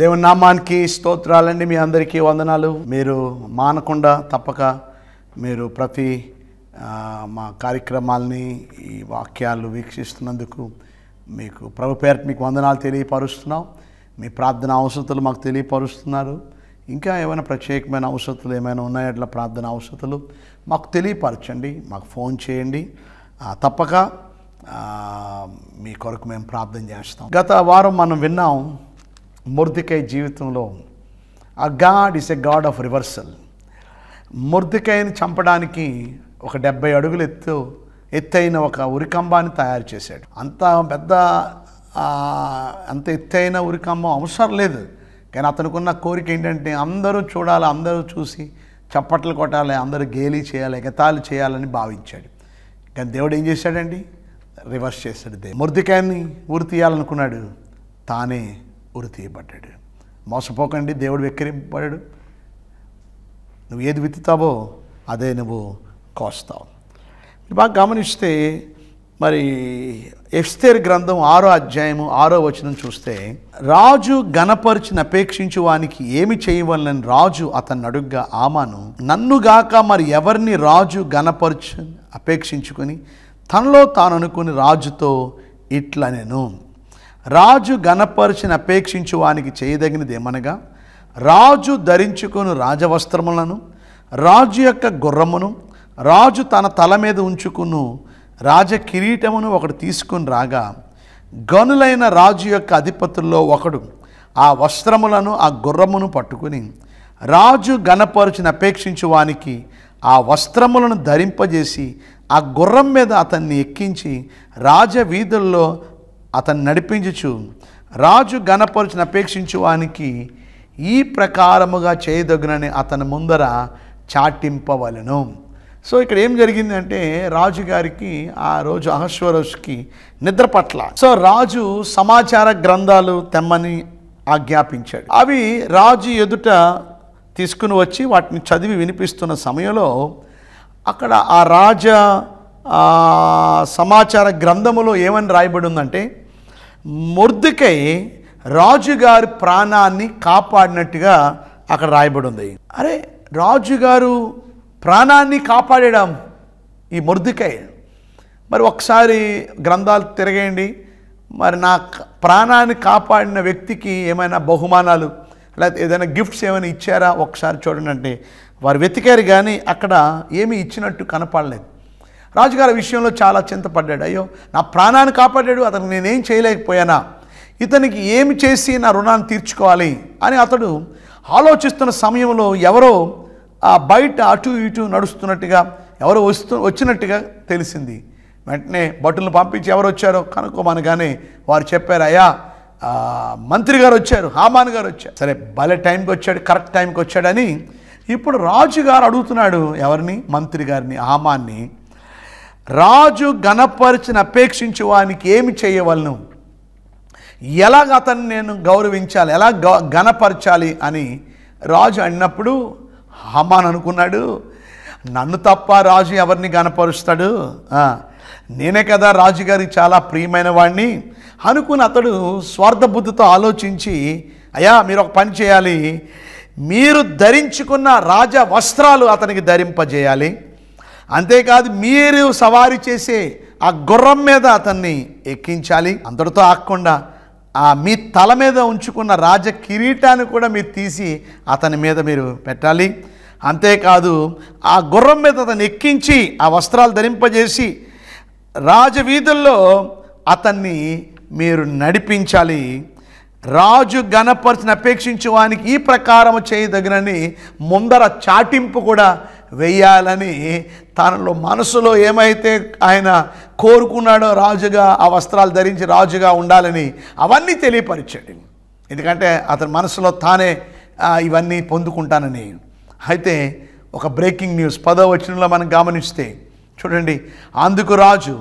దేవుని నామానికి స్తోత్రాలండి మీ అందరికీ వందనాలు మీరు మానకుండా తప్పక మీరు ప్రతి మా కార్యక్రమాల్ని ఈ వాక్యాలు వీక్షిస్తున్నందుకు మీకు ప్రభు పేరు మీకు వందనాలు తెలియపరుస్తున్నాం మీ ప్రార్థన అవసరతలు మాకు తెలియపరుస్తున్నారు ఇంకా ఏమైనా ప్రత్యేకమైన అవసరతలు ఏమైనా ఉన్నాయో అట్లా ప్రార్థన అవసరతలు మాకు తెలియపరచండి మాకు ఫోన్ చేయండి తప్పక మీ కొరకు మేము ప్రార్థన చేస్తాం గత వారం మనం విన్నాం ముర్దికై జీవితంలో ఆ God is a God of reversal ముర్దికైని చంపడానికి ఒక డెబ్బై అడుగులు ఎత్తు ఎత్తైన ఒక ఉరికంబాన్ని తయారు చేశాడు అంత పెద్ద అంత ఎత్తైన ఉరికంబం అవసరం లేదు కానీ అతనుకున్న కోరిక ఏంటంటే అందరూ చూడాలి అందరూ చూసి చప్పట్లు కొట్టాలి అందరూ గేలి చేయాలి ఎగతాళి చేయాలని భావించాడు కానీ దేవుడు ఏం చేశాడండి రివర్స్ చేశాడు దేవుడు మురదికాయని ఉరి తీయాలనుకున్నాడు తానే ఉరి తీయబడ్డాడు మోసపోకండి దేవుడు వెక్కిరింపబడాడు నువ్వు ఏది విత్తుతావో అదే నువ్వు కోస్తావు బాగా గమనిస్తే మరి ఎఫ్స్తేర్ గ్రంథం ఆరో అధ్యాయము ఆరో వచనం చూస్తే రాజు గణపరిచిన అపేక్షించు వానికి ఏమి చేయవలనని రాజు అతన్ని అడుగ్గా ఆమాను నన్నుగాక మరి ఎవరిని రాజు గణపరచు అపేక్షించుకొని తనలో తాను అనుకుని రాజుతో ఇట్లా నేను రాజు గణపరిచిన అపేక్షించు వానికి చేయదగినది ఏమనగా రాజు ధరించుకుని రాజవస్త్రములను రాజు యొక్క గుర్రమును రాజు తన తల మీద ఉంచుకును రాజ కిరీటమును ఒకడు తీసుకుని రాగా గనులైన రాజు యొక్క అధిపతుల్లో ఒకడు ఆ వస్త్రములను ఆ గుర్రమును పట్టుకుని రాజు గణపరుచుని అపేక్షించు వానికి ఆ వస్త్రములను ధరింపజేసి ఆ గుర్రం మీద అతన్ని ఎక్కించి రాజవీధుల్లో అతన్ని నడిపించుచు రాజు గణపరుచుని అపేక్షించు వానికి ఈ ప్రకారముగా చేయదగునని అతని ముందర చాటింపవలను సో ఇక్కడ ఏం జరిగిందంటే రాజుగారికి ఆ రోజు అహశ్వరోజుకి నిద్ర పట్ల సో రాజు సమాచార గ్రంథాలు తెమ్మని ఆజ్ఞాపించాడు అవి రాజు ఎదుట తీసుకుని వచ్చి వాటిని చదివి వినిపిస్తున్న సమయంలో అక్కడ ఆ రాజ సమాచార గ్రంథములో ఏమని రాయబడి ఉందంటే మొర్దుకై రాజుగారి ప్రాణాన్ని కాపాడినట్టుగా అక్కడ రాయబడి ఉంది అరే రాజుగారు ప్రాణాన్ని కాపాడడం ఈ మొర్దుకై మరి ఒకసారి గ్రంథాలు తిరగేయండి మరి నా ప్రాణాన్ని కాపాడిన వ్యక్తికి ఏమైనా బహుమానాలు లేకపోతే ఏదైనా గిఫ్ట్స్ ఏమైనా ఇచ్చారా ఒకసారి చూడండి అంటే వారు వెతికారు కానీ అక్కడ ఏమీ ఇచ్చినట్టు కనపడలేదు రాజుగారి విషయంలో చాలా చింతపడ్డాడు అయ్యో నా ప్రాణాన్ని కాపాడాడు అతను నేనేం చేయలేకపోయానా ఇతనికి ఏమి చేసి నా రుణాన్ని తీర్చుకోవాలి అని అతడు ఆలోచిస్తున్న సమయంలో ఎవరో ఆ బయట అటు ఇటు నడుస్తున్నట్టుగా ఎవరు వస్తు వచ్చినట్టుగా తెలిసింది వెంటనే భటులను పంపించి ఎవరు వచ్చారో కనుక్కోమనగానే వారు చెప్పారు అయ్యా మంత్రి గారు వచ్చారు హామాన్ గారు వచ్చారు సరే భలే టైంకి వచ్చాడు కరెక్ట్ టైంకి వచ్చాడని ఇప్పుడు రాజుగారు అడుగుతున్నాడు ఎవరిని మంత్రి గారిని హామాన్ని రాజు గణపరిచిన అపేక్షించి వానికి ఏమి చేయవలను ఎలాగ అతన్ని నేను గౌరవించాలి ఎలా గ గణపరచాలి అని రాజు అన్నప్పుడు హమాన్ అనుకున్నాడు నన్ను తప్ప రాజు ఎవరిని గనపరుస్తాడు నేనే కదా రాజుగారి చాలా ప్రియమైన వాణ్ణి అనుకుని అతడు స్వార్థబుద్ధితో ఆలోచించి అయ్యా మీరు ఒక పని చేయాలి మీరు ధరించుకున్న రాజ వస్త్రాలు అతనికి ధరింపజేయాలి అంతేకాదు మీరు సవారీ చేసే ఆ గుర్రం మీద అతన్ని ఎక్కించాలి అందరితో ఆక్కుండా ఆ మీ తల మీద ఉంచుకున్న రాజ కిరీటాన్ని కూడా మీరు తీసి అతని మీద మీరు పెట్టాలి అంతేకాదు ఆ గుర్రం మీద అతను ఎక్కించి ఆ వస్త్రాలు ధరింపజేసి రాజవీధుల్లో అతన్ని మీరు నడిపించాలి రాజు గణపరిచిన వానికి ఈ ప్రకారం చేయదగినని ముందర చాటింపు కూడా వేయాలని తనలో మనసులో ఏమైతే ఆయన కోరుకున్నాడో రాజుగా ఆ వస్త్రాలు ధరించి రాజుగా ఉండాలని అవన్నీ తెలియపరిచాడు ఎందుకంటే అతని మనసులో తానే ఇవన్నీ పొందుకుంటానని అయితే ఒక బ్రేకింగ్ న్యూస్ పదో వచనంలో మనం గమనిస్తే చూడండి అందుకు రాజు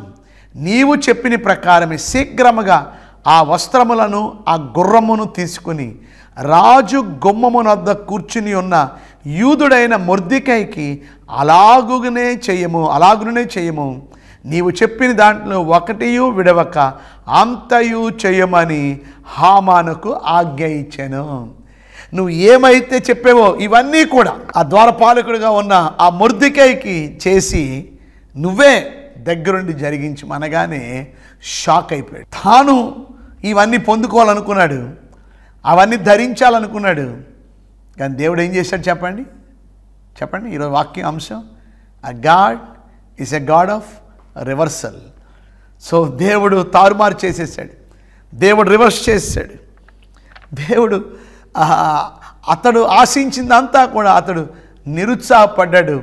నీవు చెప్పిన ప్రకారమే శీఘ్రముగా ఆ వస్త్రములను ఆ గుర్రమును తీసుకుని రాజు గుమ్మమునద్ద కూర్చుని ఉన్న యూదుడైన మొర్దికైకి అలాగునే చేయము అలాగునే చేయము నీవు చెప్పిన దాంట్లో ఒకటియు విడవక అంతయు చేయమని హామానకు ఆజ్ఞ ఇచ్చాను నువ్వు ఏమైతే చెప్పావో ఇవన్నీ కూడా ఆ ద్వారపాలకుడిగా ఉన్న ఆ ముర్దికైకి చేసి నువ్వే దగ్గరుండి జరిగించి అనగానే షాక్ అయిపోయాడు తాను ఇవన్నీ పొందుకోవాలనుకున్నాడు అవన్నీ ధరించాలనుకున్నాడు కానీ దేవుడు ఏం చేశాడు చెప్పండి చెప్పండి ఈరోజు వాక్యం అంశం ఆ God is a God of reversal so దేవుడు తారుమారు చేసేసాడు దేవుడు రివర్స్ చేసాడు దేవుడు అతడు ఆశించిందంతా కూడా అతడు నిరుత్సాహపడ్డాడు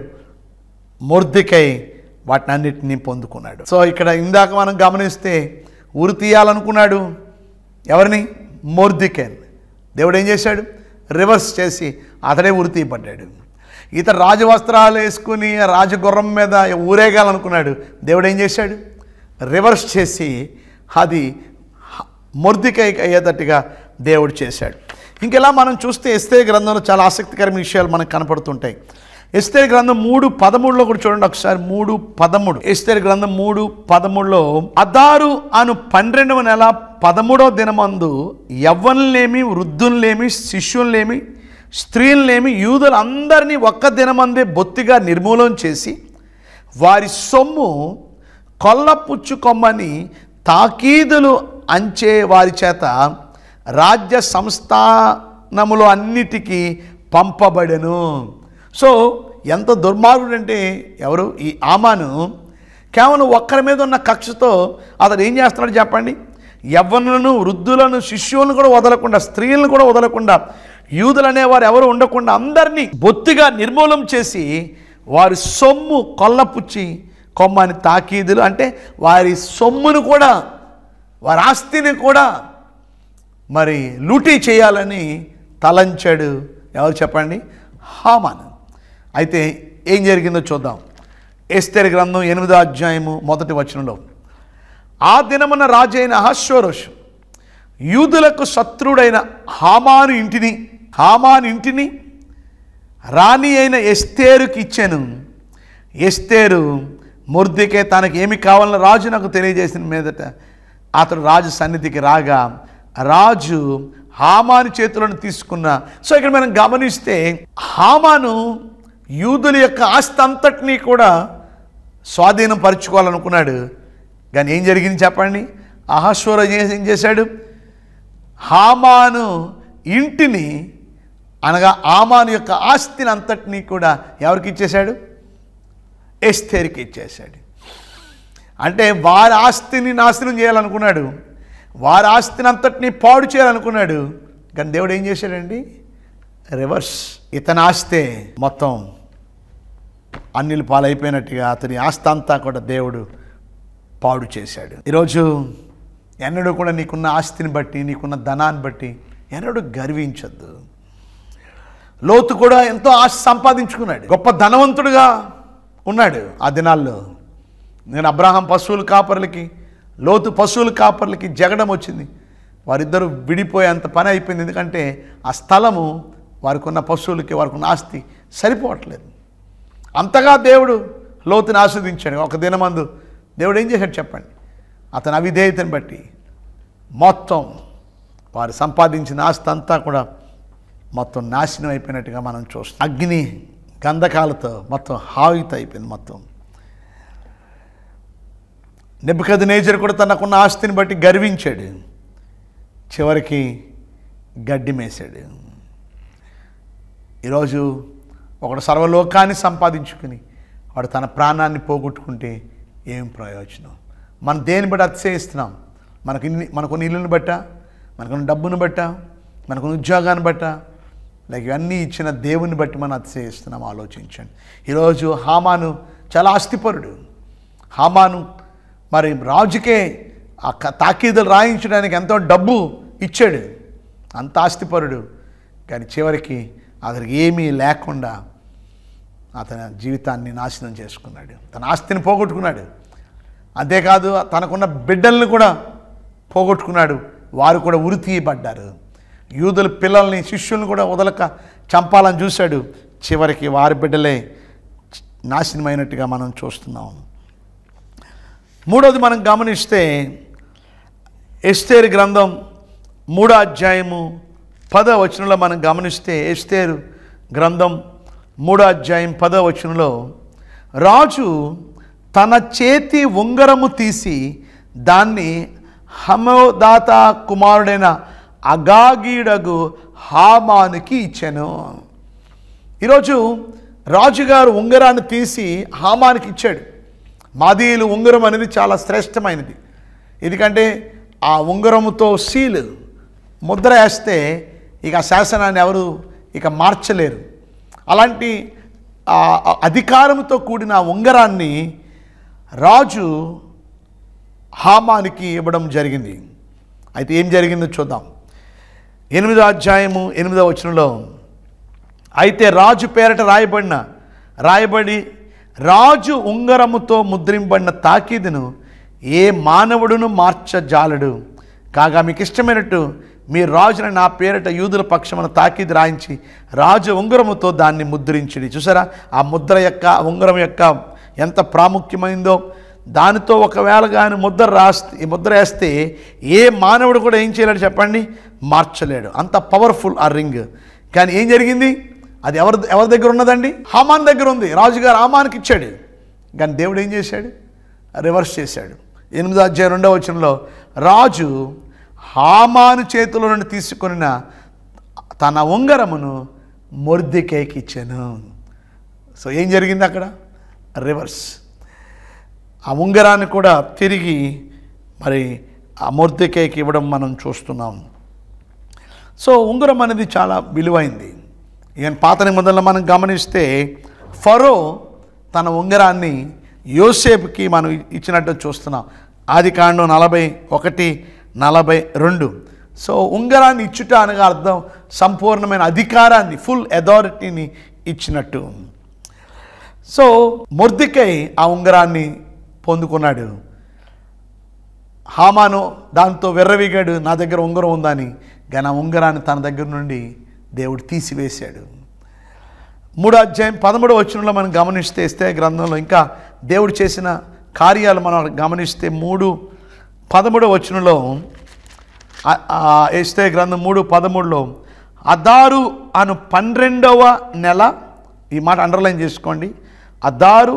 మొర్దికై వాటిని అన్నిటినీ పొందుకున్నాడు సో ఇక్కడ ఇందాక మనం గమనిస్తే ఉరి తీయాలనుకున్నాడు ఎవరిని మోర్దికేన్ దేవుడు ఏం చేశాడు రివర్స్ చేసి అతడే ఉరి పడ్డాడు ఇతను రాజవస్త్రాలు వేసుకుని రాజగుర్రం మీద ఊరేగాలనుకున్నాడు దేవుడు ఏం చేశాడు రివర్స్ చేసి అది మొర్దికై అయ్యేటట్టుగా దేవుడు చేశాడు ఇంకెలా మనం చూస్తే ఎస్తే గ్రంథంలో చాలా ఆసక్తికరమైన విషయాలు మనకు కనపడుతుంటాయి ఎస్తేరి గ్రంథం మూడు పదమూడులో కూడా చూడండి ఒకసారి మూడు పదమూడు ఎస్తేరి గ్రంథం మూడు పదమూడులో అదారు అను పన్నెండవ నెల పదమూడవ దినమందు యవ్వనులేమి వృద్ధుల్లేమి శిష్యుల్లేమి స్త్రీలనేమి అందరినీ ఒక్క దినమందే బొత్తిగా నిర్మూలన చేసి వారి సొమ్ము కొల్లపుచ్చుకొమ్మని తాకీదులు అంచే వారి చేత రాజ్య సంస్థానములో అన్నిటికీ పంపబడెను సో ఎంత దుర్మార్గుడంటే ఎవరు ఈ ఆమాను కేవలం ఒక్కరి మీద ఉన్న కక్షతో అతను ఏం చేస్తున్నాడు చెప్పండి ఎవరులను వృద్ధులను శిష్యులను కూడా వదలకుండా స్త్రీలను కూడా వదలకుండా యూదులు అనేవారు ఎవరు ఉండకుండా అందరినీ బొత్తిగా నిర్మూలం చేసి వారి సొమ్ము కొల్లపుచ్చి కొమ్మని తాకీదులు అంటే వారి సొమ్మును కూడా వారి ఆస్తిని కూడా మరి లూటీ చేయాలని తలంచాడు ఎవరు చెప్పండి హామాను అయితే ఏం జరిగిందో చూద్దాం ఎస్తేర్ గ్రంథం ఎనిమిదో అధ్యాయము మొదటి వచనంలో ఆ దినమున రాజైన అహశ్వరోష్ యూదులకు శత్రుడైన హామాను ఇంటిని హామాను ఇంటిని రాణి అయిన ఎస్తేరుకి ఇచ్చాను ఎస్తేరు ముర్దికే తనకి ఏమి కావాలని రాజు నాకు తెలియజేసిన మీదట అతడు రాజు సన్నిధికి రాగా రాజు హామాను చేతులను తీసుకున్న సో ఇక్కడ మనం గమనిస్తే హామాను యూదుల యొక్క ఆస్తి అంతటినీ కూడా స్వాధీనం పరుచుకోవాలనుకున్నాడు కానీ ఏం జరిగింది చెప్పండి అహశ్వర ఏం చేశాడు హామాను ఇంటిని అనగా ఆమాను యొక్క ఆస్తిని అంతటినీ కూడా ఎవరికి ఇచ్చేశాడు ఎస్తేరికి ఇచ్చేశాడు అంటే వారి ఆస్తిని నాశనం చేయాలనుకున్నాడు వారి ఆస్తిని అంతటినీ పాడు చేయాలనుకున్నాడు కానీ దేవుడు ఏం చేశాడండి రివర్స్ ఇతని ఆస్తే మొత్తం అన్నిలు పాలైపోయినట్టుగా అతని ఆస్తి అంతా కూడా దేవుడు పాడు చేశాడు ఈరోజు ఎన్నడూ కూడా నీకున్న ఆస్తిని బట్టి నీకున్న ధనాన్ని బట్టి ఎన్నడూ గర్వించద్దు లోతు కూడా ఎంతో ఆస్తి సంపాదించుకున్నాడు గొప్ప ధనవంతుడుగా ఉన్నాడు ఆ దినాల్లో నేను అబ్రాహం పశువుల కాపర్లకి లోతు పశువుల కాపర్లకి జగడం వచ్చింది వారిద్దరూ విడిపోయేంత పని అయిపోయింది ఎందుకంటే ఆ స్థలము వారికి ఉన్న పశువులకి వారికి ఉన్న ఆస్తి సరిపోవట్లేదు అంతగా దేవుడు లోతుని ఆస్వాదించాడు ఒక దినమందు దేవుడు ఏం చేశాడు చెప్పండి అతని అవిధేయతను బట్టి మొత్తం వారు సంపాదించిన ఆస్తి అంతా కూడా మొత్తం నాశనం అయిపోయినట్టుగా మనం చూస్తాం అగ్ని గంధకాలతో మొత్తం హావిత అయిపోయింది మొత్తం నిబ్బకద నేచర్ కూడా తనకున్న ఆస్తిని బట్టి గర్వించాడు చివరికి గడ్డి మేసాడు ఈరోజు ఒకడు సర్వలోకాన్ని సంపాదించుకుని వాడు తన ప్రాణాన్ని పోగొట్టుకుంటే ఏం ప్రయోజనం మనం దేని బట్టి అతిశయిస్తున్నాం మనకు మనకున్న ఇల్లుని బట్ట మనకున్న డబ్బును బట్ట మనకున్న ఉద్యోగాన్ని బట్ట లైక్ ఇవన్నీ ఇచ్చిన దేవుని బట్టి మనం అతిశయిస్తున్నాం ఆలోచించండి ఈరోజు హామాను చాలా ఆస్తిపరుడు హామాను మరి రాజుకే ఆ తాకీదులు రాయించడానికి ఎంతో డబ్బు ఇచ్చాడు అంత ఆస్తిపరుడు కానీ చివరికి అతనికి ఏమీ లేకుండా అతని జీవితాన్ని నాశనం చేసుకున్నాడు తన ఆస్తిని పోగొట్టుకున్నాడు అంతేకాదు తనకున్న బిడ్డల్ని కూడా పోగొట్టుకున్నాడు వారు కూడా ఉరి తీయబడ్డారు యూదుల పిల్లల్ని శిష్యుల్ని కూడా వదలక చంపాలని చూశాడు చివరికి వారి బిడ్డలే నాశనమైనట్టుగా మనం చూస్తున్నాం మూడోది మనం గమనిస్తే ఎస్తేరి గ్రంథం మూడో అధ్యాయము వచనంలో మనం గమనిస్తే ఎస్తేరు గ్రంథం మూడో అధ్యాయం వచనంలో రాజు తన చేతి ఉంగరము తీసి దాన్ని హమోదాత కుమారుడైన అగాగీడగు హామానికి ఇచ్చాను ఈరోజు రాజుగారు ఉంగరాన్ని తీసి హామానికి ఇచ్చాడు మాదీయులు ఉంగరం అనేది చాలా శ్రేష్టమైనది ఎందుకంటే ఆ ఉంగరముతో సీలు ముద్ర వేస్తే ఇక శాసనాన్ని ఎవరు ఇక మార్చలేరు అలాంటి అధికారంతో కూడిన ఉంగరాన్ని రాజు హామానికి ఇవ్వడం జరిగింది అయితే ఏం జరిగిందో చూద్దాం ఎనిమిదో అధ్యాయము ఎనిమిదో వచనంలో అయితే రాజు పేరట రాయబడిన రాయబడి రాజు ఉంగరముతో ముద్రింపడిన తాకీదును ఏ మానవుడును మార్చజాలడు కాగా మీకు ఇష్టమైనట్టు మీరు రాజుని నా పేరిట యూదుల పక్షమును తాకిది రాయించి రాజు ఉంగరముతో దాన్ని ముద్రించిడి చూసారా ఆ ముద్ర యొక్క ఉంగరం యొక్క ఎంత ప్రాముఖ్యమైందో దానితో ఒకవేళ కానీ ముద్ర రాస్తే ముద్ర వేస్తే ఏ మానవుడు కూడా ఏం చేయలేడు చెప్పండి మార్చలేడు అంత పవర్ఫుల్ ఆ రింగ్ కానీ ఏం జరిగింది అది ఎవరి ఎవరి దగ్గర ఉన్నదండి హామాన్ దగ్గర ఉంది రాజుగారు హమానికి ఇచ్చాడు కానీ దేవుడు ఏం చేశాడు రివర్స్ చేశాడు ఎనిమిదో అధ్యాయ రెండవ వచనంలో రాజు హామాను చేతిలో నుండి తీసుకొనిన తన ఉంగరమును మొర్దికేకి ఇచ్చాను సో ఏం జరిగింది అక్కడ రివర్స్ ఆ ఉంగరాన్ని కూడా తిరిగి మరి ఆ మొర్దికేకి ఇవ్వడం మనం చూస్తున్నాం సో ఉంగరం అనేది చాలా విలువైంది ఇక పాత నిబంధనలు మనం గమనిస్తే ఫరో తన ఉంగరాన్ని యోసేపుకి మనం ఇచ్చినట్టు చూస్తున్నాం ఆది కాండం నలభై ఒకటి నలభై రెండు సో ఉంగరాన్ని ఇచ్చుట అనగా అర్థం సంపూర్ణమైన అధికారాన్ని ఫుల్ అథారిటీని ఇచ్చినట్టు సో మొర్దికై ఆ ఉంగరాన్ని పొందుకున్నాడు హామాను దాంతో వెర్రవిగాడు నా దగ్గర ఉంగరం ఉందని కానీ ఆ ఉంగరాన్ని తన దగ్గర నుండి దేవుడు తీసివేశాడు మూడో అధ్యాయం పదమూడో వచనంలో మనం గమనిస్తే ఇస్తే గ్రంథంలో ఇంకా దేవుడు చేసిన కార్యాలు మనం గమనిస్తే మూడు పదమూడవ వచనంలో ఎస్తే గ్రంథం మూడు పదమూడులో అదారు అను పన్నెండవ నెల ఈ మాట అండర్లైన్ చేసుకోండి అదారు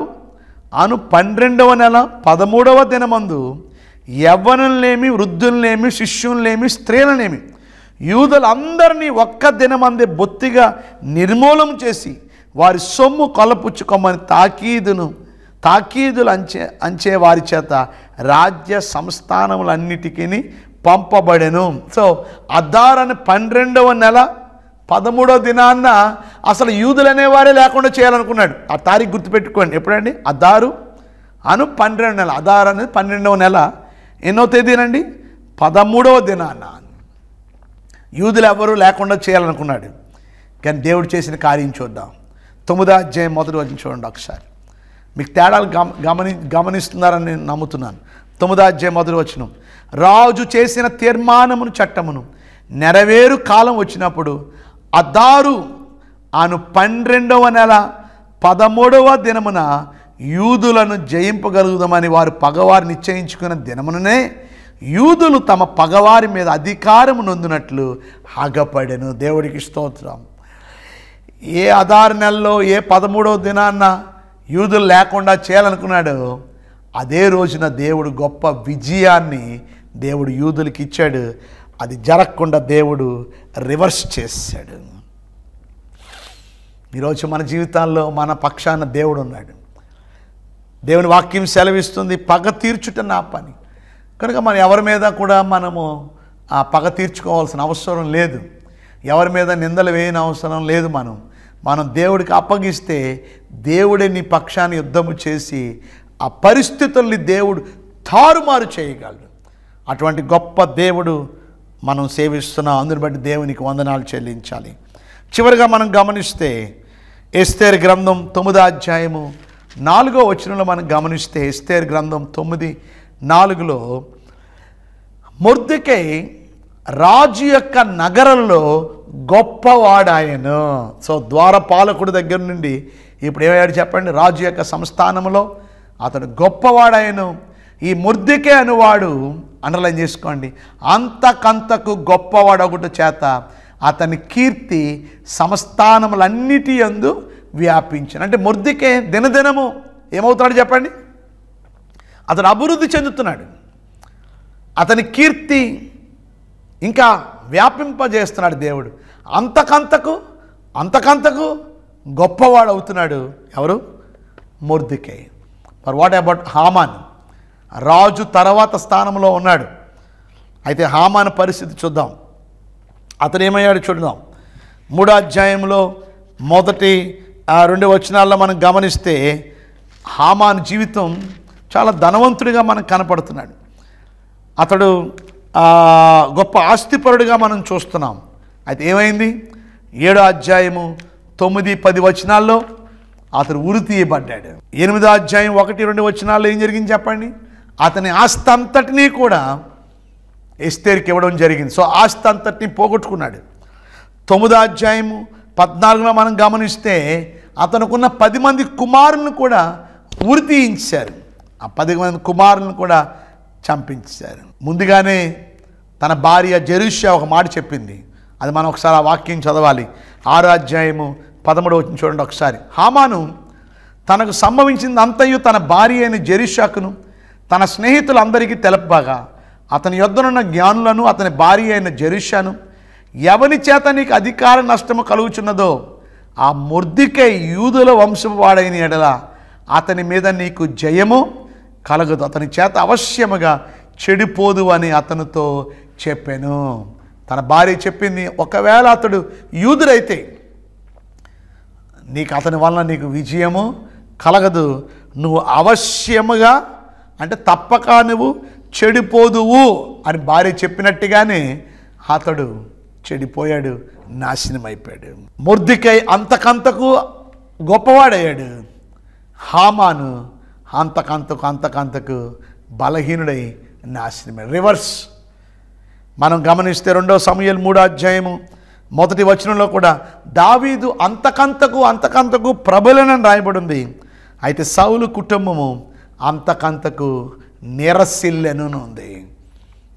అను పన్నెండవ నెల పదమూడవ దినమందు యవ్వనులనేమి వృద్ధులనేమి శిష్యులనేమి స్త్రీలనేమి యూదులందరినీ ఒక్క దినమందే బొత్తిగా నిర్మూలం చేసి వారి సొమ్ము కొలపుచ్చుకోమని తాకీదును తాకీదులు అంచే అంచే వారి చేత రాజ్య సంస్థానములన్నిటికీ పంపబడెను సో అద్దార్ అని పన్నెండవ నెల పదమూడవ దినాన్న అసలు యూదులు అనేవారే లేకుండా చేయాలనుకున్నాడు ఆ తారీఖు గుర్తుపెట్టుకోండి ఎప్పుడండి అదారు అను పన్నెండు నెల అదార్ అనేది పన్నెండవ నెల ఎన్నో తేదీనండి పదమూడవ దినాన్న యూదులు ఎవరు లేకుండా చేయాలనుకున్నాడు కానీ దేవుడు చేసిన కార్యం చూద్దాం తొమ్మిదో అధ్యాయం మొదటి వచ్చి చూడండి ఒకసారి మీకు తేడాలు గమని గమనిస్తున్నారని నమ్ముతున్నాను తొమ్మిదో మొదలు వచ్చిన రాజు చేసిన తీర్మానమును చట్టమును నెరవేరు కాలం వచ్చినప్పుడు అదారు ఆను పన్నెండవ నెల పదమూడవ దినమున యూదులను జయింపగలుగుదామని వారు పగవారు నిశ్చయించుకున్న దినముననే యూదులు తమ పగవారి మీద అధికారం నొందినట్లు హగపడెను దేవుడికి స్తోత్రం ఏ అదారు నెలలో ఏ పదమూడవ దినాన్నా యూదులు లేకుండా చేయాలనుకున్నాడు అదే రోజున దేవుడు గొప్ప విజయాన్ని దేవుడు యూదులకి ఇచ్చాడు అది జరగకుండా దేవుడు రివర్స్ చేశాడు ఈరోజు మన జీవితాల్లో మన పక్షాన దేవుడు ఉన్నాడు దేవుని వాక్యం సెలవిస్తుంది పగ తీర్చుట నా పని కనుక మనం ఎవరి మీద కూడా మనము ఆ పగ తీర్చుకోవాల్సిన అవసరం లేదు ఎవరి మీద నిందలు వేయని అవసరం లేదు మనం మనం దేవుడికి అప్పగిస్తే దేవుడే నీ పక్షాన్ని యుద్ధము చేసి ఆ పరిస్థితుల్ని దేవుడు తారుమారు చేయగలడు అటువంటి గొప్ప దేవుడు మనం సేవిస్తున్నాం అందుని బట్టి దేవునికి వందనాలు చెల్లించాలి చివరిగా మనం గమనిస్తే ఎస్తేర్ గ్రంథం తొమ్మిదో అధ్యాయము నాలుగో వచనంలో మనం గమనిస్తే ఎస్తేర్ గ్రంథం తొమ్మిది నాలుగులో మొర్దికై రాజు యొక్క నగరంలో గొప్పవాడాయను సో ద్వారపాలకుడి దగ్గర నుండి ఇప్పుడు ఏమయ్యాడు చెప్పండి రాజు యొక్క సంస్థానంలో అతడు గొప్పవాడాయను ఈ ముర్దికే అనువాడు అండర్లైన్ చేసుకోండి అంతకంతకు గొప్పవాడొకటి చేత అతని కీర్తి సంస్థానములన్నిటి అందు వ్యాపించిన అంటే ముర్దికే దినదినము ఏమవుతున్నాడు చెప్పండి అతను అభివృద్ధి చెందుతున్నాడు అతని కీర్తి ఇంకా వ్యాపింపజేస్తున్నాడు దేవుడు అంతకంతకు అంతకంతకు గొప్పవాడు అవుతున్నాడు ఎవరు మురుదికే మరి వాట్ అబౌట్ హామాన్ రాజు తర్వాత స్థానంలో ఉన్నాడు అయితే హామాన్ పరిస్థితి చూద్దాం అతను ఏమయ్యాడు చూడదాం మూడో అధ్యాయంలో మొదటి రెండు వచనాల్లో మనం గమనిస్తే హామాన్ జీవితం చాలా ధనవంతుడిగా మనకు కనపడుతున్నాడు అతడు గొప్ప ఆస్తిపరుడిగా మనం చూస్తున్నాం అయితే ఏమైంది ఏడో అధ్యాయము తొమ్మిది పది వచనాల్లో అతను ఉరి తీయబడ్డాడు ఎనిమిదో అధ్యాయం ఒకటి రెండు వచనాల్లో ఏం జరిగింది చెప్పండి అతని ఆస్తి అంతటినీ కూడా ఎస్తేరికి ఇవ్వడం జరిగింది సో ఆస్తి అంతటిని పోగొట్టుకున్నాడు తొమ్మిదో అధ్యాయము పద్నాలుగులో మనం గమనిస్తే అతనుకున్న పది మంది కుమారులను కూడా ఉరి తీయించారు ఆ పది మంది కుమారులను కూడా చంపించారు ముందుగానే తన భార్య జెరుషా ఒక మాట చెప్పింది అది మనం ఒకసారి ఆ వాక్యం చదవాలి ఆరాధ్యాయము పదమూడు వచ్చిన చూడండి ఒకసారి హామాను తనకు సంభవించింది అంతయు తన భార్య అయిన జెరిషాకును తన స్నేహితులందరికీ తెలపగా అతని యొద్దనున్న జ్ఞానులను అతని భార్య అయిన జెరిషాను ఎవని చేత నీకు అధికార నష్టము కలుగుచున్నదో ఆ ముర్దికై యూదుల వంశవాడైన ఎడల అతని మీద నీకు జయము కలగదు అతని చేత అవశ్యముగా చెడిపోదు అని అతనితో చెప్పాను తన భార్య చెప్పింది ఒకవేళ అతడు యూదురైతే నీకు అతని వలన నీకు విజయము కలగదు నువ్వు అవశ్యముగా అంటే తప్పక నువ్వు చెడిపోదువు అని భార్య చెప్పినట్టుగానే అతడు చెడిపోయాడు నాశనమైపోయాడు ముర్దికై అంతకంతకు గొప్పవాడయ్యాడు హామాను అంతకంతకు అంతకంతకు బలహీనుడై నాశనమే రివర్స్ మనం గమనిస్తే రెండో సమయాలు మూడో అధ్యాయము మొదటి వచనంలో కూడా దావీదు అంతకంతకు అంతకంతకు ప్రబలనని రాయబడింది అయితే సౌలు కుటుంబము అంతకంతకు నిరసిల్లెను ఉంది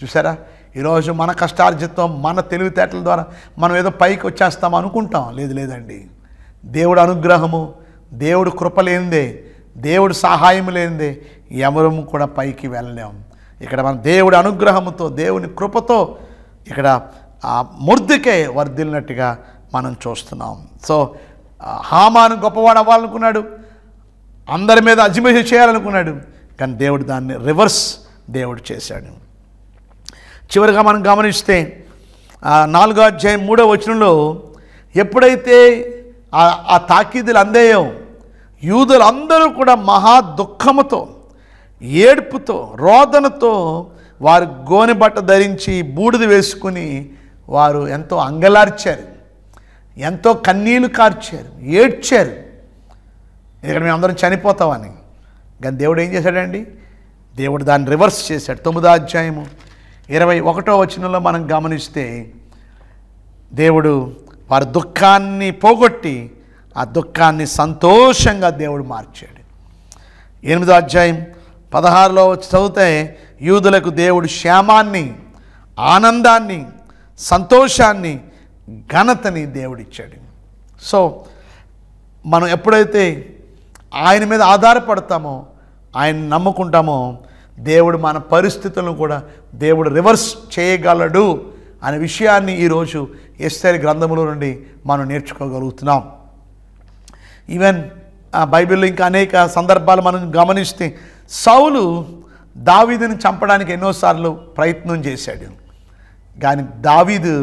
చూసారా ఈరోజు మన కష్టార్జితం మన తెలివితేటల ద్వారా మనం ఏదో పైకి వచ్చేస్తాం అనుకుంటాం లేదు లేదండి దేవుడు అనుగ్రహము దేవుడు కృప లేనిదే దేవుడు సహాయం లేనిదే ఎవరము కూడా పైకి వెళ్ళలేము ఇక్కడ మన దేవుడి అనుగ్రహంతో దేవుని కృపతో ఇక్కడ ఆ ముర్దికే వర్ధిల్లినట్టుగా మనం చూస్తున్నాం సో హామాను గొప్పవాడు అవ్వాలనుకున్నాడు అందరి మీద అజిమేష చేయాలనుకున్నాడు కానీ దేవుడు దాన్ని రివర్స్ దేవుడు చేశాడు చివరిగా మనం గమనిస్తే నాలుగో అధ్యాయం మూడో వచనంలో ఎప్పుడైతే ఆ తాకీదులు అందేయో యూదులందరూ కూడా మహా దుఃఖముతో ఏడుపుతో రోదనతో వారు గోనె బట్ట ధరించి బూడిద వేసుకుని వారు ఎంతో అంగలార్చారు ఎంతో కన్నీళ్లు కార్చారు ఏడ్చారు ఇక్కడ మేము అందరం చనిపోతామని కానీ దేవుడు ఏం చేశాడండి దేవుడు దాన్ని రివర్స్ చేశాడు తొమ్మిదో అధ్యాయము ఇరవై ఒకటో వచనంలో మనం గమనిస్తే దేవుడు వారి దుఃఖాన్ని పోగొట్టి ఆ దుఃఖాన్ని సంతోషంగా దేవుడు మార్చాడు ఎనిమిదో అధ్యాయం పదహారులో వచ్చి చదివితే యూదులకు దేవుడు శ్యామాన్ని ఆనందాన్ని సంతోషాన్ని ఘనతని దేవుడిచ్చాడు సో మనం ఎప్పుడైతే ఆయన మీద ఆధారపడతామో ఆయన నమ్ముకుంటామో దేవుడు మన పరిస్థితులను కూడా దేవుడు రివర్స్ చేయగలడు అనే విషయాన్ని ఈరోజు ఎస్ఐ గ్రంథములో నుండి మనం నేర్చుకోగలుగుతున్నాం ఈవెన్ బైబిల్లో ఇంకా అనేక సందర్భాలు మనం గమనిస్తే సౌలు దావీదుని చంపడానికి ఎన్నోసార్లు ప్రయత్నం చేశాడు కానీ దావీదు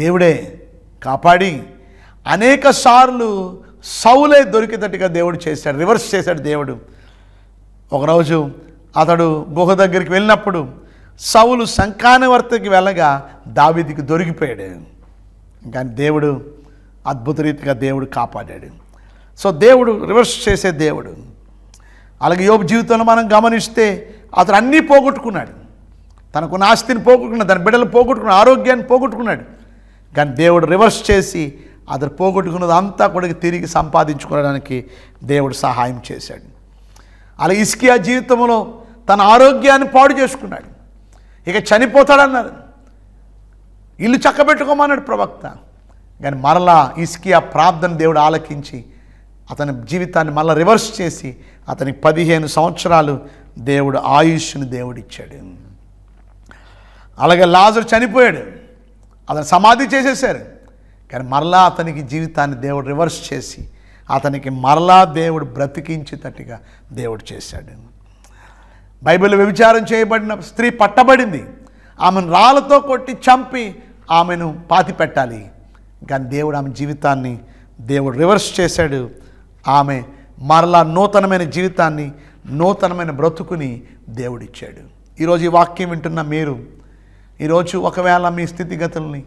దేవుడే కాపాడి అనేక సార్లు సౌలే దొరికేటట్టుగా దేవుడు చేశాడు రివర్స్ చేశాడు దేవుడు ఒకరోజు అతడు గుహ దగ్గరికి వెళ్ళినప్పుడు సౌలు సంకానవర్తకి వెళ్ళగా దావీదికి దొరికిపోయాడు కానీ దేవుడు అద్భుత రీతిగా దేవుడు కాపాడాడు సో దేవుడు రివర్స్ చేసే దేవుడు అలాగే యోపు జీవితంలో మనం గమనిస్తే అతను అన్నీ పోగొట్టుకున్నాడు తనకున్న ఆస్తిని పోగొట్టుకున్నాడు తన బిడ్డలు పోగొట్టుకున్న ఆరోగ్యాన్ని పోగొట్టుకున్నాడు కానీ దేవుడు రివర్స్ చేసి అతను పోగొట్టుకున్నది అంతా కూడా తిరిగి సంపాదించుకోవడానికి దేవుడు సహాయం చేశాడు అలా ఇస్కియా జీవితంలో తన ఆరోగ్యాన్ని పాడు చేసుకున్నాడు ఇక చనిపోతాడన్నారు ఇల్లు చక్కబెట్టుకోమన్నాడు ప్రవక్త కానీ మరలా ఇస్కియా ప్రార్థన దేవుడు ఆలకించి అతని జీవితాన్ని మళ్ళీ రివర్స్ చేసి అతనికి పదిహేను సంవత్సరాలు దేవుడు ఆయుష్ని దేవుడిచ్చాడు అలాగే లాజర్ చనిపోయాడు అతను సమాధి చేసేసారు కానీ మరలా అతనికి జీవితాన్ని దేవుడు రివర్స్ చేసి అతనికి మరలా దేవుడు బ్రతికించేటట్టుగా దేవుడు చేశాడు బైబిల్ వ్యభిచారం చేయబడిన స్త్రీ పట్టబడింది ఆమెను రాళ్ళతో కొట్టి చంపి ఆమెను పాతి పెట్టాలి కానీ దేవుడు ఆమె జీవితాన్ని దేవుడు రివర్స్ చేశాడు ఆమె మరలా నూతనమైన జీవితాన్ని నూతనమైన బ్రతుకుని దేవుడిచ్చాడు ఈరోజు ఈ వాక్యం వింటున్న మీరు ఈరోజు ఒకవేళ మీ స్థితిగతుల్ని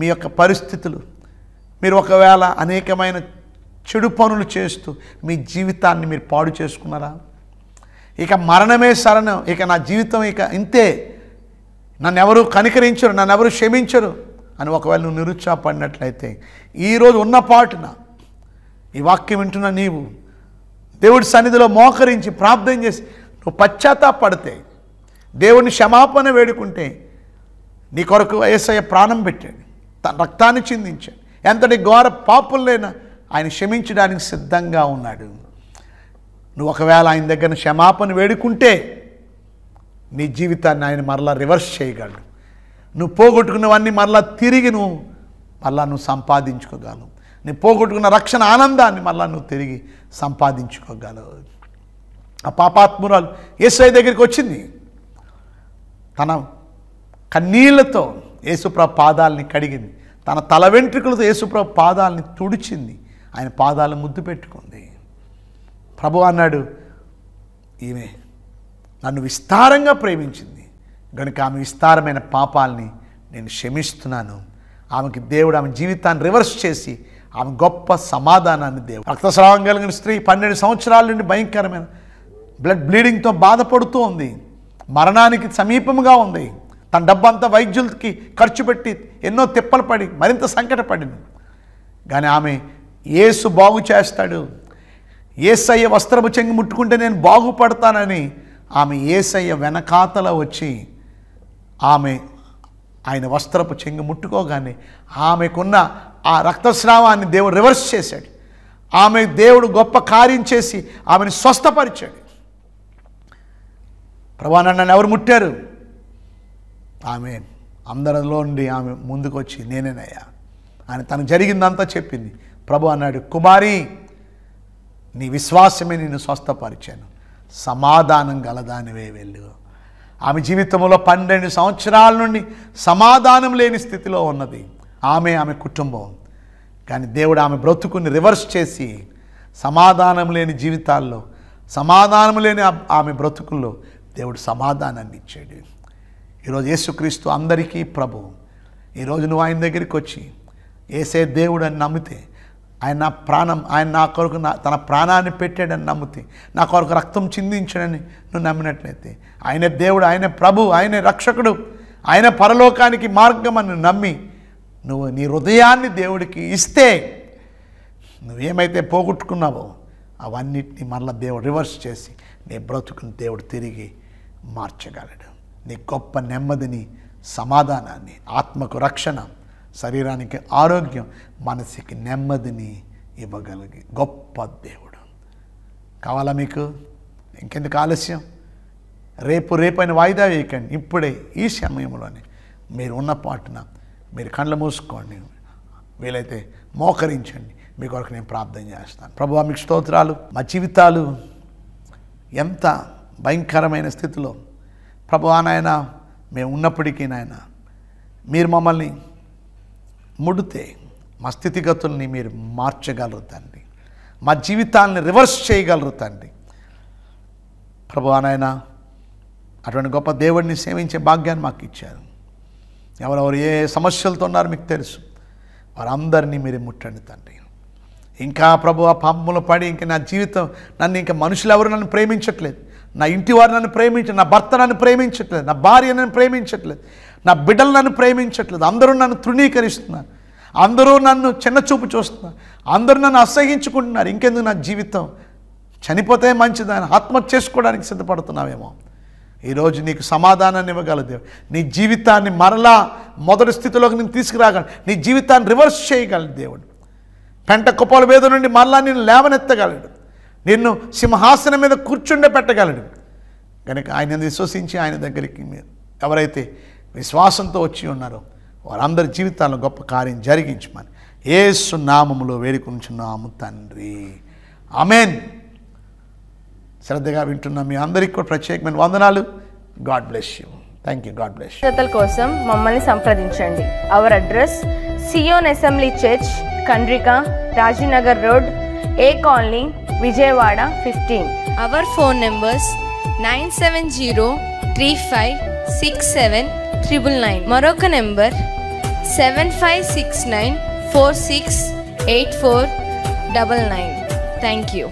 మీ యొక్క పరిస్థితులు మీరు ఒకవేళ అనేకమైన చెడు పనులు చేస్తూ మీ జీవితాన్ని మీరు పాడు చేసుకున్నారా ఇక మరణమే సరణం ఇక నా జీవితం ఇక ఇంతే నన్ను ఎవరు కనికరించరు నన్ను ఎవరు క్షమించరు అని ఒకవేళ నువ్వు నిరుత్సాహపడినట్లయితే ఈరోజు ఉన్నపాటున ఈ వాక్యం వింటున్న నీవు దేవుడి సన్నిధిలో మోకరించి ప్రార్థన చేసి నువ్వు పశ్చాత్తాపడితే దేవుని క్షమాపణ వేడుకుంటే నీ కొరకు ఏసయ్య ప్రాణం పెట్టాడు తన రక్తాన్ని చిందించాడు ఎంతటి ఘోర పాపులైనా ఆయన క్షమించడానికి సిద్ధంగా ఉన్నాడు నువ్వు ఒకవేళ ఆయన దగ్గర క్షమాపణ వేడుకుంటే నీ జీవితాన్ని ఆయన మరలా రివర్స్ చేయగలడు నువ్వు పోగొట్టుకున్నవన్నీ మరలా తిరిగి నువ్వు మళ్ళా నువ్వు సంపాదించుకోగలవు నువ్వు పోగొట్టుకున్న రక్షణ ఆనందాన్ని మళ్ళా నువ్వు తిరిగి సంపాదించుకోగల ఆ పాపాత్మురాలు యేసు దగ్గరికి వచ్చింది తన కన్నీళ్లతో యేసుప్రభ పాదాలని కడిగింది తన తల వెంట్రుకలతో యేసుప్రభ పాదాలని తుడిచింది ఆయన పాదాలను ముద్దు పెట్టుకుంది ప్రభు అన్నాడు ఈమె నన్ను విస్తారంగా ప్రేమించింది కనుక ఆమె విస్తారమైన పాపాలని నేను క్షమిస్తున్నాను ఆమెకి దేవుడు ఆమె జీవితాన్ని రివర్స్ చేసి ఆమె గొప్ప సమాధానాన్ని దేవు రక్తస్రావం కలిగిన స్త్రీ పన్నెండు సంవత్సరాల నుండి భయంకరమైన బ్లడ్ బ్లీడింగ్తో బాధపడుతూ ఉంది మరణానికి సమీపంగా ఉంది తన డబ్బంతా వైద్యులకి ఖర్చు పెట్టి ఎన్నో తిప్పలు పడి మరింత సంకటపడింది కానీ ఆమె ఏసు బాగు చేస్తాడు ఏసయ్య వస్త్రపు చెంగి ముట్టుకుంటే నేను బాగుపడతానని ఆమె ఏసయ్య వెనకాతల వచ్చి ఆమె ఆయన వస్త్రపు చెంగి ముట్టుకోగానే ఆమెకున్న ఆ రక్తస్రావాన్ని దేవుడు రివర్స్ చేశాడు ఆమె దేవుడు గొప్ప కార్యం చేసి ఆమెను స్వస్థపరిచాడు ప్రభా నన్ను ఎవరు ముట్టారు ఆమె అందరిలో నుండి ఆమె ముందుకొచ్చి నేనేనయ్యా అని తను జరిగిందంతా చెప్పింది ప్రభు అన్నాడు కుమారి నీ విశ్వాసమే నేను స్వస్థపరిచాను సమాధానం గలదానివే వెళ్ళు ఆమె జీవితంలో పన్నెండు సంవత్సరాల నుండి సమాధానం లేని స్థితిలో ఉన్నది ఆమె ఆమె కుటుంబం కానీ దేవుడు ఆమె బ్రతుకుని రివర్స్ చేసి సమాధానం లేని జీవితాల్లో సమాధానం లేని ఆమె బ్రతుకుల్లో దేవుడు సమాధానాన్ని ఇచ్చాడు ఈరోజు యేసుక్రీస్తు అందరికీ ప్రభు ఈరోజు నువ్వు ఆయన దగ్గరికి వచ్చి ఏసే దేవుడు అని నమ్మితే ఆయన నా ప్రాణం ఆయన నా కొరకు నా తన ప్రాణాన్ని పెట్టాడని నమ్మితే నా కొరకు రక్తం చిందించాడని నువ్వు నమ్మినట్లయితే ఆయన దేవుడు ఆయన ప్రభు ఆయన రక్షకుడు ఆయన పరలోకానికి మార్గం అని నమ్మి నువ్వు నీ హృదయాన్ని దేవుడికి ఇస్తే నువ్వేమైతే పోగొట్టుకున్నావో అవన్నిటిని మళ్ళీ దేవుడు రివర్స్ చేసి నీ బ్రతుకుని దేవుడు తిరిగి మార్చగలడు నీ గొప్ప నెమ్మదిని సమాధానాన్ని ఆత్మకు రక్షణ శరీరానికి ఆరోగ్యం మనసుకి నెమ్మదిని ఇవ్వగలిగి గొప్ప దేవుడు కావాలా మీకు ఇంకెందుకు ఆలస్యం రేపు రేపైన వాయిదా వేయకండి ఇప్పుడే ఈ సమయంలోనే మీరు ఉన్న పాటున మీరు కళ్ళు మూసుకోండి వీలైతే మోకరించండి మీ కొరకు నేను ప్రార్థన చేస్తాను ప్రభు మీకు స్తోత్రాలు మా జీవితాలు ఎంత భయంకరమైన స్థితిలో ప్రభు నాయన మేము ఉన్నప్పటికీ నాయన మీరు మమ్మల్ని ముడితే మా స్థితిగతుల్ని మీరు మార్చగలరు తండ్రి మా జీవితాలని రివర్స్ చేయగలరు తండ్రి ప్రభు నాయన అటువంటి గొప్ప దేవుడిని సేవించే భాగ్యాన్ని మాకు ఇచ్చారు ఎవరెవరు ఏ సమస్యలతో ఉన్నారు మీకు తెలుసు వారందరినీ మీరే ముట్టండి తండ్రి ఇంకా ప్రభు ఆ పాపములు పడి ఇంకా నా జీవితం నన్ను ఇంకా మనుషులు ఎవరు నన్ను ప్రేమించట్లేదు నా ఇంటి వారు నన్ను ప్రేమించ నా భర్త నన్ను ప్రేమించట్లేదు నా భార్య నన్ను ప్రేమించట్లేదు నా బిడ్డలు నన్ను ప్రేమించట్లేదు అందరూ నన్ను తృణీకరిస్తున్నారు అందరూ నన్ను చిన్న చూపు చూస్తున్నారు అందరూ నన్ను అసహించుకుంటున్నారు ఇంకెందుకు నా జీవితం చనిపోతే మంచిదని ఆత్మహత్య చేసుకోవడానికి సిద్ధపడుతున్నామేమో ఈరోజు నీకు సమాధానాన్ని ఇవ్వగల దేవుడు నీ జీవితాన్ని మరలా మొదటి స్థితిలోకి నేను తీసుకురాగలను నీ జీవితాన్ని రివర్స్ చేయగల దేవుడు పెంట కుప్పల మీద నుండి మరలా నేను లేవనెత్తగలడు నిన్ను సింహాసనం మీద కూర్చుండే పెట్టగలడు కనుక ఆయన విశ్వసించి ఆయన దగ్గరికి మీరు ఎవరైతే విశ్వాసంతో వచ్చి ఉన్నారో వారందరి జీవితాలను గొప్ప కార్యం జరిగించమని ఏసు నామములో వేడుకుంటున్నాము తండ్రి అమెన్ శ్రద్ధగా వింటున్న మీ అందరికీ కూడా ప్రత్యేకమైన వందనాలు God bless you thank you God bless జతల కోసం మమ్మల్ని సంప్రదించండి our address Zion assembly church Kandrika Rajinagar road A colony Vijayawada fifteen our phone numbers nine seven zero three five six seven triple nine మరొక number seven five six nine four six eight four double nine thank you